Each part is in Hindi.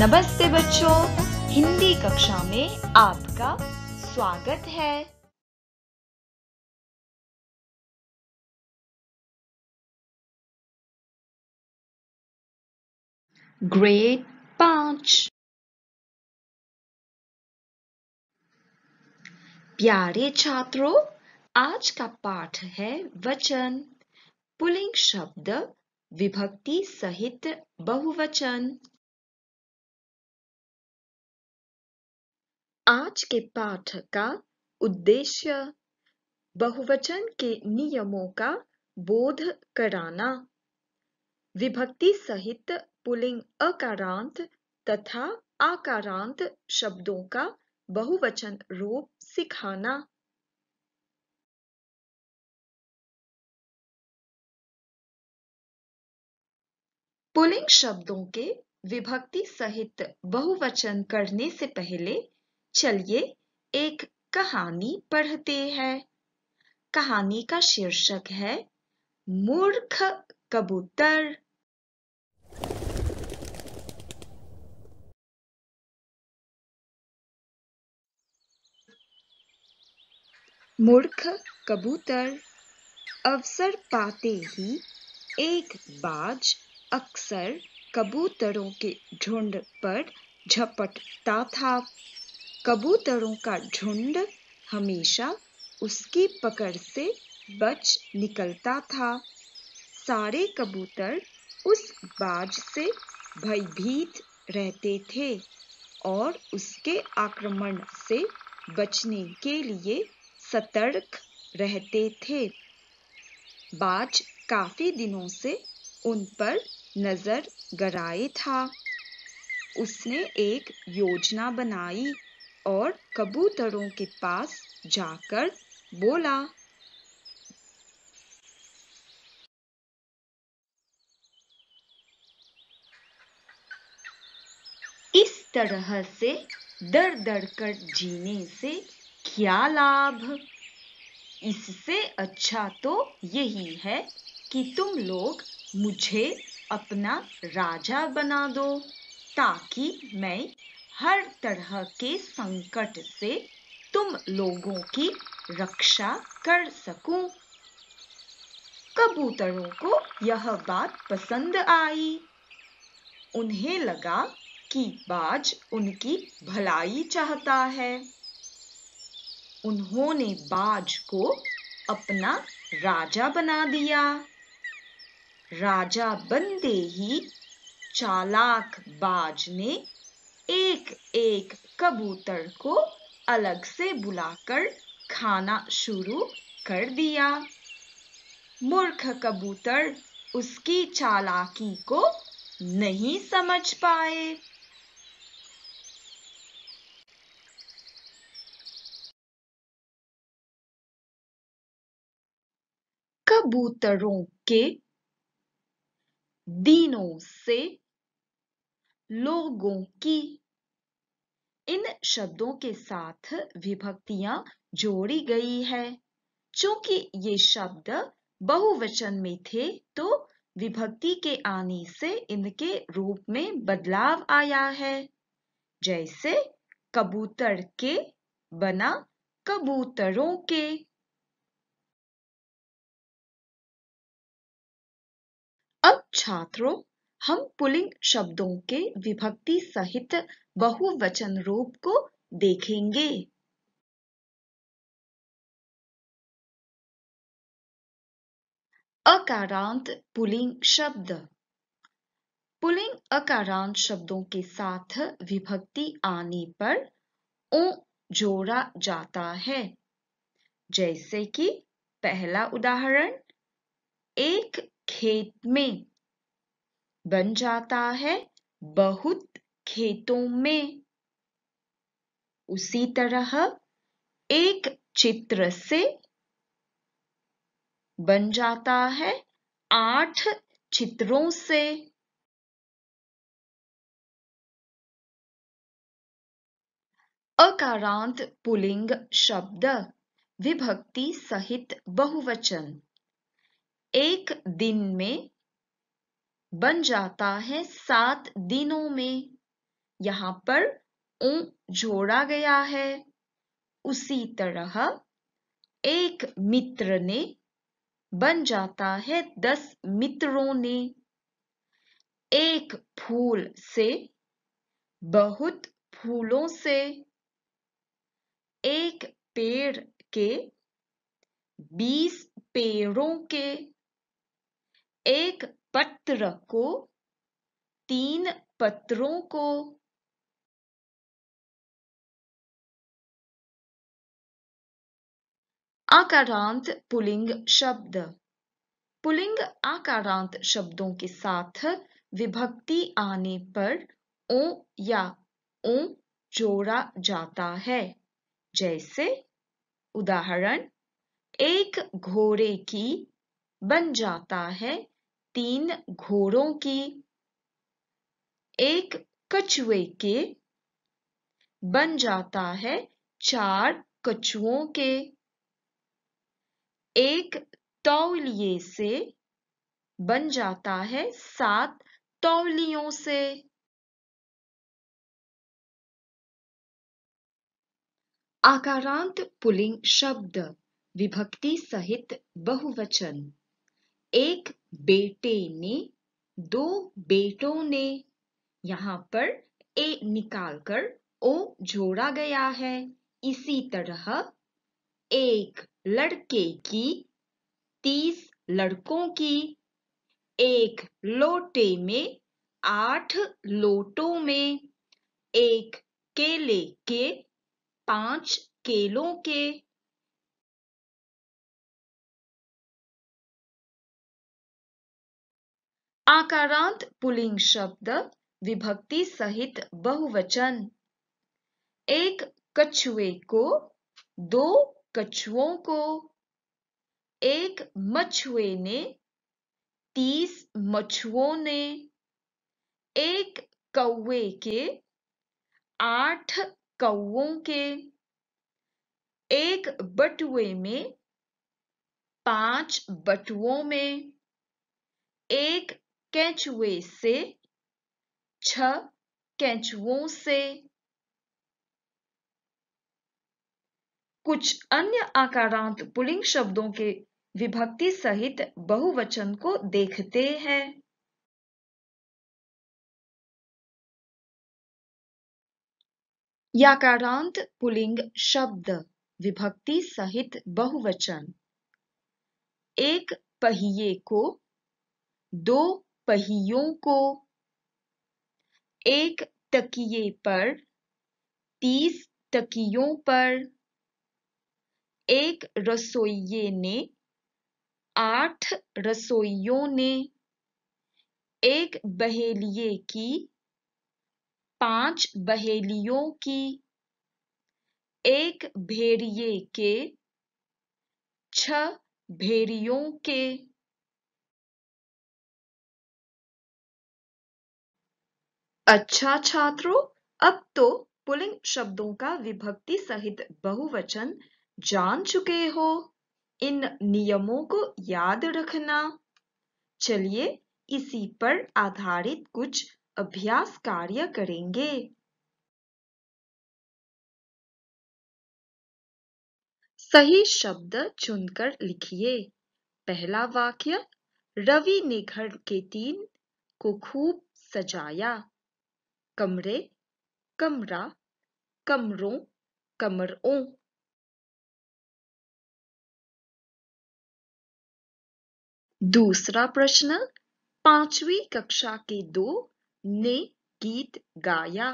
नमस्ते बच्चों हिंदी कक्षा में आपका स्वागत है ग्रेड पांच प्यारे छात्रों आज का पाठ है वचन पुलिंग शब्द विभक्ति सहित बहुवचन आज के पाठ का उद्देश्य बहुवचन के नियमों का बोध कराना विभक्ति सहित पुलिंग अकारांत तथा आकारांत शब्दों का बहुवचन रूप सिखाना पुलिंग शब्दों के विभक्ति सहित बहुवचन करने से पहले चलिए एक कहानी पढ़ते हैं कहानी का शीर्षक है मूर्ख कबूतर मूर्ख कबूतर अवसर पाते ही एक बाज अक्सर कबूतरों के झुंड पर झपटता था कबूतरों का झुंड हमेशा उसकी पकड़ से बच निकलता था सारे कबूतर उस बाज से भयभीत रहते थे और उसके आक्रमण से बचने के लिए सतर्क रहते थे बाज काफी दिनों से उन पर नजर गड़ाए था उसने एक योजना बनाई और कबूतरों के पास जाकर बोला इस तरह से दर दर कर जीने से क्या लाभ इससे अच्छा तो यही है कि तुम लोग मुझे अपना राजा बना दो ताकि मैं हर तरह के संकट से तुम लोगों की रक्षा कर सकूं। कबूतरों को यह बात पसंद आई उन्हें लगा कि बाज उनकी भलाई चाहता है उन्होंने बाज को अपना राजा बना दिया राजा बनते ही चालाक बाज ने एक एक कबूतर को अलग से बुलाकर खाना शुरू कर दिया मूर्ख कबूतर उसकी चालाकी को नहीं समझ पाए कबूतरों के दिनों से लोगों की इन शब्दों के साथ विभक्तियां जोड़ी गई है चूंकि ये शब्द बहुवचन में थे तो विभक्ति के आने से इनके रूप में बदलाव आया है जैसे कबूतर के बना कबूतरों के अब छात्रों हम पुलिंग शब्दों के विभक्ति सहित बहुवचन रूप को देखेंगे अकारांत पुलिंग शब्द पुलिंग अकारांत शब्दों के साथ विभक्ति आने पर ओ जोड़ा जाता है जैसे कि पहला उदाहरण एक खेत में बन जाता है बहुत खेतों में उसी तरह एक चित्र से बन जाता है आठ चित्रों से अकारांत पुलिंग शब्द विभक्ति सहित बहुवचन एक दिन में बन जाता है सात दिनों में यहां पर ऊ जोड़ा गया है उसी तरह एक मित्र ने बन जाता है दस मित्रों ने एक फूल से बहुत फूलों से एक पेड़ के बीस पेड़ों के एक पत्र को तीन पत्रों को आकारांत पुलिंग शब्द पुलिंग आकारांत शब्दों के साथ विभक्ति आने पर ओ या ओ जोड़ा जाता है जैसे उदाहरण एक घोड़े की बन जाता है तीन घोड़ों की एक कछुए के बन जाता है चार कछुओं के एक तौलिए से बन जाता है सात तौलियों से आकारांत पुलिंग शब्द विभक्ति सहित बहुवचन एक बेटे ने दो बेटों ने यहाँ पर ए निकालकर ओ जोड़ा गया है इसी तरह एक लड़के की तीस लड़कों की एक लोटे में आठ लोटों में एक केले के पांच केलों के आकारांत पुलिंग शब्द विभक्ति सहित बहुवचन एक कछुए को दो कछुओं को एक मछुए ने तीस मछुओं ने एक कौए के आठ कौओं के एक बटुए में पांच बटुओं में एक कैचुए से छ कैचुओं से कुछ अन्य आकारांत पुलिंग शब्दों के विभक्ति सहित बहुवचन को देखते हैं याकारांत पुलिंग शब्द विभक्ति सहित बहुवचन एक पहिए को दो पहियों को एक तकिए पर तीस तकियों पर एक रसोइये ने आठ रसोइयों ने एक बहेलिए की पांच बहेलियों की एक भेड़िए के छह भेड़ियों के अच्छा छात्रों अब तो पुलिंग शब्दों का विभक्ति सहित बहुवचन जान चुके हो इन नियमों को याद रखना चलिए इसी पर आधारित कुछ अभ्यास कार्य करेंगे सही शब्द चुनकर लिखिए पहला वाक्य रवि ने घर के तीन को खूब सजाया कमरे कमरा कमरों कमरों दूसरा प्रश्न पांचवी कक्षा के दो ने गीत गाया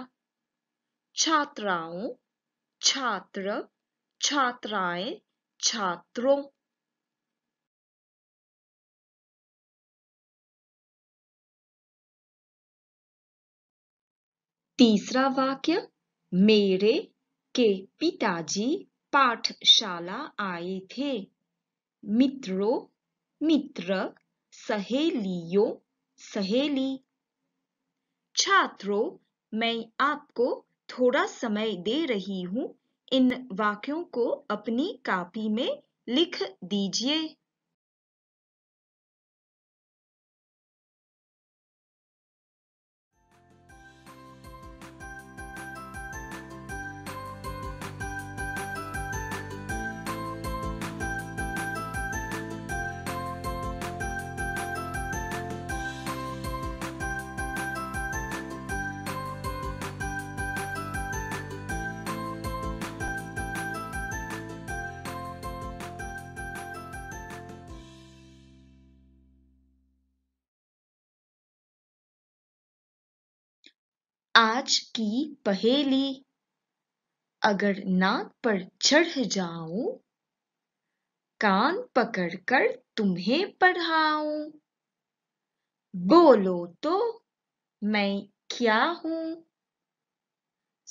छात्राओं छात्र छात्राएं छात्रों तीसरा वाक्य मेरे के पिताजी पाठशाला आए थे मित्रों मित्र सहेलियों सहेली छात्रों मैं आपको थोड़ा समय दे रही हूँ इन वाक्यों को अपनी कापी में लिख दीजिए आज की पहेली अगर नाक पर चढ़ जाऊं कान पकड़कर तुम्हें पढ़ाऊं बोलो तो मैं क्या हूं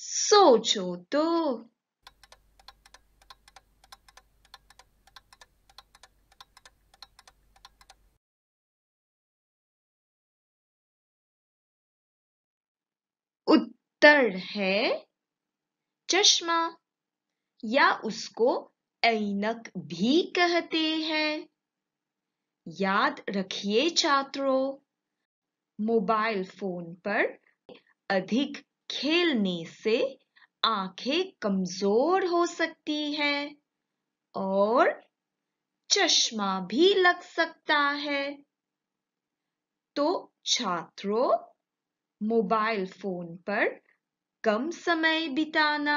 सोचो तो तर है चश्मा या उसको ऐनक भी कहते हैं याद रखिए छात्रों मोबाइल फोन पर अधिक खेलने से आंखें कमजोर हो सकती है और चश्मा भी लग सकता है तो छात्रों मोबाइल फोन पर कम समय बिताना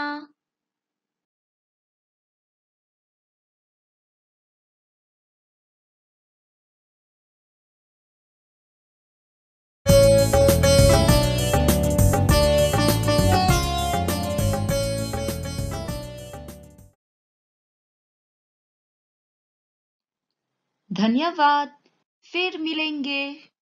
धन्यवाद फिर मिलेंगे